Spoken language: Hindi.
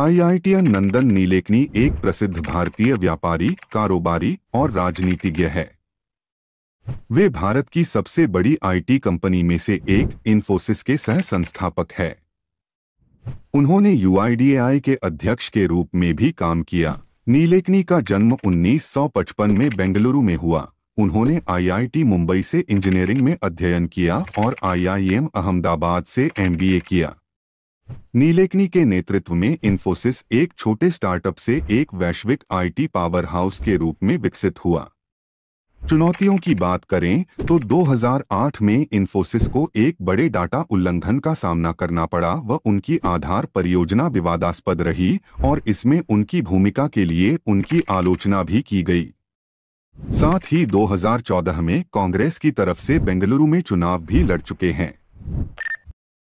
आईआईटीएन नंदन नीलेकनी एक प्रसिद्ध भारतीय व्यापारी कारोबारी और राजनीतिज्ञ है वे भारत की सबसे बड़ी आईटी कंपनी में से एक इंफोसिस के सह संस्थापक है उन्होंने यूआईडीएआई के अध्यक्ष के रूप में भी काम किया नीलेकनी का जन्म 1955 में बेंगलुरु में हुआ उन्होंने आईआईटी मुंबई से इंजीनियरिंग में अध्ययन किया और आईआईएम अहमदाबाद से एमबीए किया नीलेखनी के नेतृत्व में इन्फोसिस एक छोटे स्टार्टअप से एक वैश्विक आईटी पावर हाउस के रूप में विकसित हुआ चुनौतियों की बात करें तो 2008 में इन्फोसिस को एक बड़े डाटा उल्लंघन का सामना करना पड़ा व उनकी आधार परियोजना विवादास्पद रही और इसमें उनकी भूमिका के लिए उनकी आलोचना भी की गई साथ ही 2014 में कांग्रेस की तरफ से बेंगलुरु में चुनाव भी लड़ चुके हैं